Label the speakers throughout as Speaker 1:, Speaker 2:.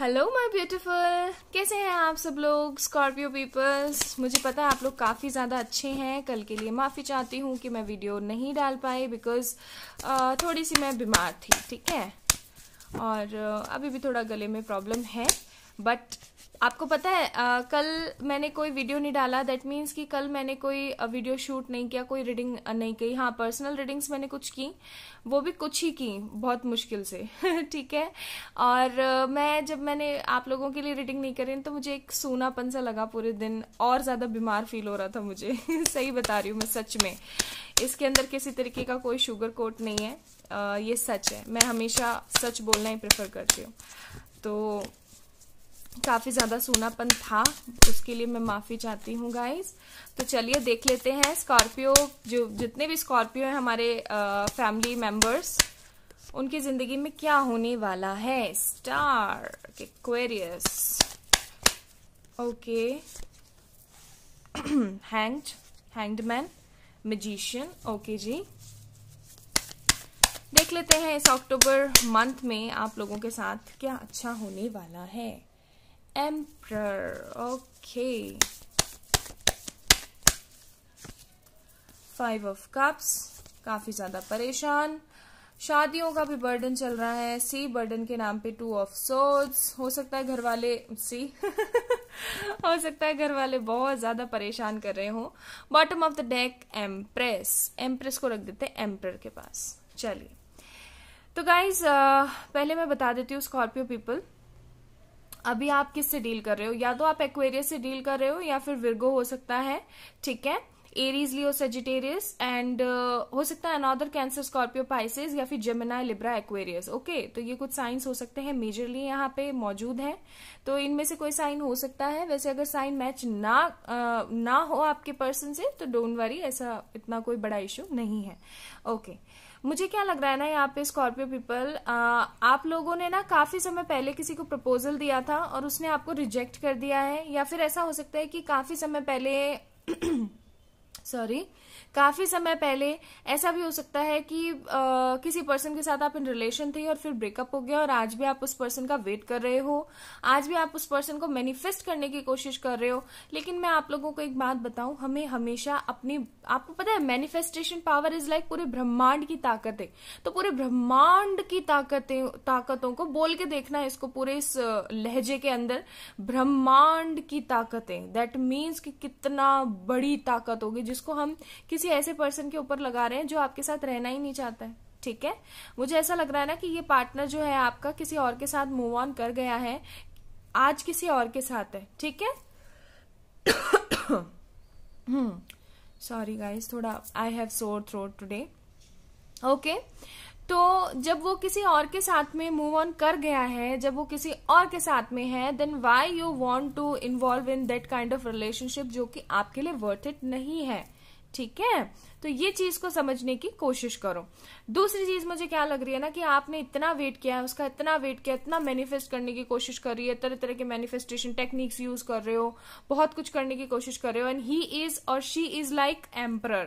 Speaker 1: Hello my beautiful कैसे हैं आप सब लोग स्कॉर्पियो पीपल्स मुझे पता है आप लोग काफ़ी ज़्यादा अच्छे हैं कल के लिए माफ़ी चाहती हूँ कि मैं वीडियो नहीं डाल पाई बिकॉज uh, थोड़ी सी मैं बीमार थी ठीक है और uh, अभी भी थोड़ा गले में प्रॉब्लम है बट आपको पता है आ, कल मैंने कोई वीडियो नहीं डाला दैट मीन्स कि कल मैंने कोई वीडियो शूट नहीं किया कोई रीडिंग नहीं की हाँ पर्सनल रीडिंग्स मैंने कुछ की वो भी कुछ ही की बहुत मुश्किल से ठीक है और मैं जब मैंने आप लोगों के लिए रीडिंग नहीं करी तो मुझे एक सूनापन सा लगा पूरे दिन और ज़्यादा बीमार फील हो रहा था मुझे सही बता रही हूँ मैं सच में इसके अंदर किसी तरीके का कोई शुगर कोट नहीं है आ, ये सच है मैं हमेशा सच बोलना ही प्रेफर करती हूँ तो काफ़ी ज़्यादा सूनापन था उसके लिए मैं माफ़ी चाहती हूँ गाइस तो चलिए देख लेते हैं स्कॉर्पियो जो जितने भी स्कॉर्पियो हैं हमारे फैमिली मेम्बर्स उनकी ज़िंदगी में क्या होने वाला है star Aquarius okay hanged hanged man magician okay जी देख लेते हैं इस अक्टूबर मंथ में आप लोगों के साथ क्या अच्छा होने वाला है emperor okay Five of cups काफी ज्यादा परेशान शादियों का भी बर्डन चल रहा है सी बर्डन के नाम पे टू ऑफ सोर्ड्स हो सकता है घर वाले सी हो सकता है घर वाले बहुत ज्यादा परेशान कर रहे हो bottom of the deck empress empress को रख देते हैं एम्प्रर के पास चलिए तो गाइज पहले मैं बता देती हूँ स्कॉर्पियो पीपल अभी आप किससे डील कर रहे हो या तो आप एक्वेरियस से डील कर रहे हो या फिर विर्गो हो सकता है ठीक है एरीज लियो सेजिटेरियस एंड हो सकता है अनदर कैंसर स्कॉर्पियो पाइसिस या फिर जेमिना लिब्रा एक्वेरियस ओके तो ये कुछ साइंस हो सकते हैं मेजरली यहाँ पे मौजूद है तो इनमें से कोई साइन हो सकता है वैसे अगर साइन मैच ना आ, uh, ना हो आपके पर्सन से तो डोंट वरी ऐसा इतना कोई बड़ा इश्यू नहीं है ओके okay. मुझे क्या लग रहा है ना यहाँ पे स्कॉर्पियो पीपल आप लोगों ने ना काफी समय पहले किसी को प्रपोजल दिया था और उसने आपको रिजेक्ट कर दिया है या फिर ऐसा हो सकता है कि काफी समय पहले सॉरी काफी समय पहले ऐसा भी हो सकता है कि आ, किसी पर्सन के साथ आप इन रिलेशन थे और फिर ब्रेकअप हो गया और आज भी आप उस पर्सन का वेट कर रहे हो आज भी आप उस पर्सन को मैनिफेस्ट करने की कोशिश कर रहे हो लेकिन मैं आप लोगों को एक बात बताऊं हमें हमेशा अपनी आपको पता है मैनिफेस्टेशन पावर इज लाइक पूरे ब्रह्मांड की ताकत है तो पूरे ब्रह्मांड की ताकतें ताकतों को बोल के देखना है इसको पूरे इस लहजे के अंदर ब्रह्मांड की ताकतें दैट मीन्स कि कितना बड़ी ताकत होगी जिसको हम किसी ऐसे पर्सन के ऊपर लगा रहे हैं जो आपके साथ रहना ही नहीं चाहता है ठीक है मुझे ऐसा लग रहा है ना कि ये पार्टनर जो है आपका किसी और के साथ मूव ऑन कर गया है आज किसी और के साथ है ठीक है सॉरी गाइस हम्म, थोड़ा I have sore throat today okay तो जब वो किसी और के साथ में मूव ऑन कर गया है जब वो किसी और के साथ में है then why you want to involve in that kind of relationship जो कि आपके लिए वर्थ इट नहीं है ठीक है तो ये चीज को समझने की कोशिश करो दूसरी चीज मुझे क्या लग रही है ना कि आपने इतना वेट किया है उसका इतना वेट किया इतना मैनिफेस्ट करने की कोशिश कर रही है तरह तरह के मैनिफेस्टेशन टेक्निक्स यूज कर रहे हो बहुत कुछ करने की कोशिश कर रहे हो एंड ही इज और शी इज लाइक एम्पर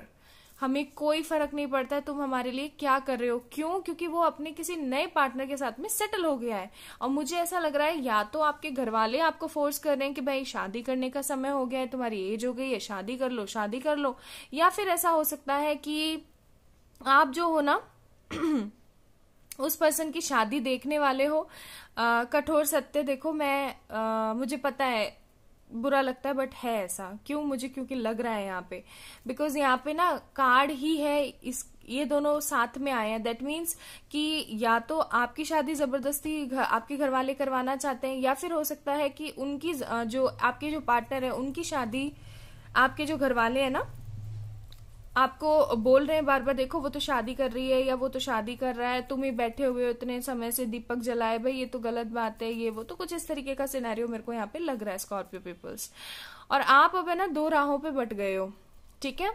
Speaker 1: हमें कोई फर्क नहीं पड़ता है तुम हमारे लिए क्या कर रहे हो क्यों क्योंकि वो अपने किसी नए पार्टनर के साथ में सेटल हो गया है और मुझे ऐसा लग रहा है या तो आपके घर वाले आपको फोर्स कर रहे हैं कि भाई शादी करने का समय हो गया है तुम्हारी एज हो गई है शादी कर लो शादी कर लो या फिर ऐसा हो सकता है कि आप जो हो ना उस पर्सन की शादी देखने वाले हो कठोर सत्य देखो मैं आ, मुझे पता है बुरा लगता है बट है ऐसा क्यों मुझे क्योंकि लग रहा है यहाँ पे बिकॉज यहाँ पे ना कार्ड ही है इस ये दोनों साथ में आए हैं दैट मीन्स कि या तो आपकी शादी जबरदस्ती घर, आपके घर वाले करवाना चाहते हैं या फिर हो सकता है कि उनकी जो आपके जो पार्टनर है उनकी शादी आपके जो घर वाले हैं ना आपको बोल रहे हैं बार बार देखो वो तो शादी कर रही है या वो तो शादी कर रहा है तुम ही बैठे हुए हो इतने समय से दीपक जलाए भाई ये तो गलत बात है ये वो तो कुछ इस तरीके का सिनेरियो मेरे को यहाँ पे लग रहा है स्कॉर्पियो पीपल्स और आप अब है ना दो राहों पे बट गए हो ठीक है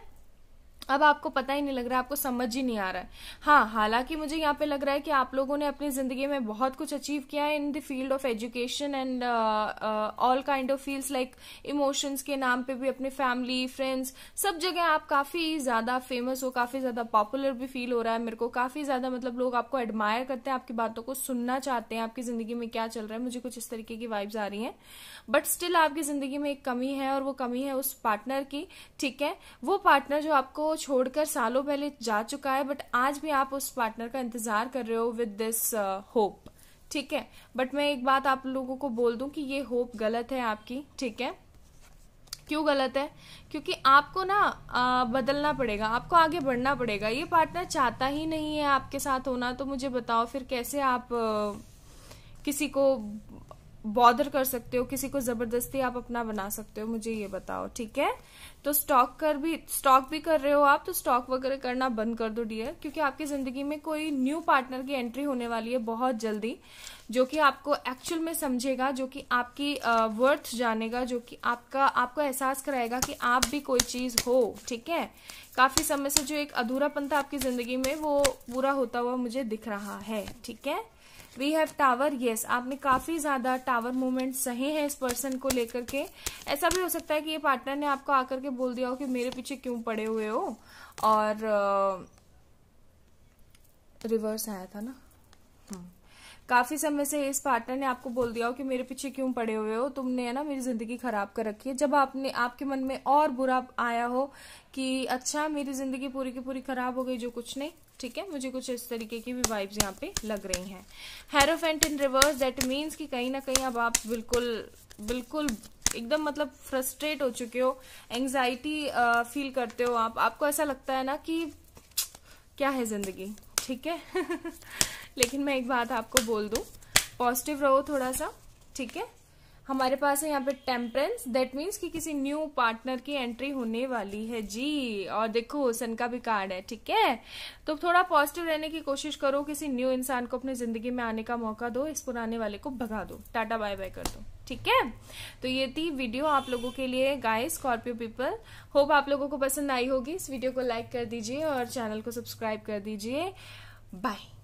Speaker 1: अब आपको पता ही नहीं लग रहा है आपको समझ ही नहीं आ रहा है हाँ हालांकि मुझे यहाँ पे लग रहा है कि आप लोगों ने अपनी ज़िंदगी में बहुत कुछ अचीव किया है in the field of education and all kind of fields like emotions के नाम पे भी अपने फैमिली फ्रेंड्स सब जगह आप काफ़ी ज़्यादा फेमस हो काफ़ी ज़्यादा पॉपुलर भी फील हो रहा है मेरे को काफ़ी ज़्यादा मतलब लोग आपको एडमायर करते हैं आपकी बातों को सुनना चाहते हैं आपकी ज़िंदगी में क्या चल रहा है मुझे कुछ इस तरीके की वाइब्स आ रही है बट स्टिल आपकी ज़िंदगी में एक कमी है और वो कमी है उस पार्टनर की ठीक है वो पार्टनर जो आपको छोड़कर सालों पहले जा चुका है बट आज भी आप उस पार्टनर का इंतजार कर रहे हो विद दिस होप ठीक है बट मैं एक बात आप लोगों को बोल दूं कि ये होप गलत है आपकी ठीक है क्यों गलत है क्योंकि आपको ना आ, uh, बदलना पड़ेगा आपको आगे बढ़ना पड़ेगा ये पार्टनर चाहता ही नहीं है आपके साथ होना तो मुझे बताओ फिर कैसे आप आ, uh, किसी को बॉदर कर सकते हो किसी को जबरदस्ती आप अपना बना सकते हो मुझे ये बताओ ठीक है तो स्टॉक कर भी स्टॉक भी कर रहे हो आप तो स्टॉक वगैरह करना बंद कर दो डियर क्योंकि आपकी जिंदगी में कोई न्यू पार्टनर की एंट्री होने वाली है बहुत जल्दी जो कि आपको एक्चुअल में समझेगा जो कि आपकी वर्थ जानेगा जो कि आपका आपको एहसास कराएगा कि आप भी कोई चीज हो ठीक है काफी समय से जो एक अधूरापन था आपकी जिंदगी में वो पूरा होता हुआ मुझे दिख रहा है ठीक है वी हैव टावर येस आपने काफी ज्यादा टावर मूवमेंट सहे हैं इस पर्सन को लेकर के ऐसा भी हो सकता है कि ये पार्टनर ने आपको आकर के बोल दिया हो कि मेरे पीछे क्यों पड़े हुए हो और रिवर्स आया था ना हम्म। काफी समय से इस पार्टनर ने आपको बोल दिया हो कि मेरे पीछे क्यों पड़े हुए हो तुमने है ना मेरी जिंदगी खराब कर रखी है जब आपने आपके मन में और बुरा आया हो कि अच्छा मेरी जिंदगी पूरी की पूरी खराब हो गई जो कुछ नहीं ठीक है मुझे कुछ इस तरीके की भी वाइब्स यहाँ पे लग रही हैं hierophant in reverse that means कि कहीं ना कहीं अब आप बिल्कुल बिल्कुल एकदम मतलब फ्रस्ट्रेट हो चुके हो एंगजाइटी फील करते हो आप आपको ऐसा लगता है ना कि क्या है जिंदगी ठीक है लेकिन मैं एक बात आपको बोल दूँ पॉजिटिव रहो थोड़ा सा ठीक है हमारे पास है यहाँ पे टेम्परेंस दैट मीन्स कि किसी न्यू पार्टनर की एंट्री होने वाली है जी और देखो सन का भी कार्ड है ठीक है तो थोड़ा पॉजिटिव रहने की कोशिश करो किसी न्यू इंसान को अपनी जिंदगी में आने का मौका दो इस पुराने वाले को भगा दो टाटा बाय बाय कर दो ठीक है तो ये थी वीडियो आप लोगों के लिए गाय स्कॉर्पियो पीपल होप आप लोगों को पसंद आई होगी इस वीडियो को लाइक कर दीजिए और चैनल को सब्सक्राइब कर दीजिए बाय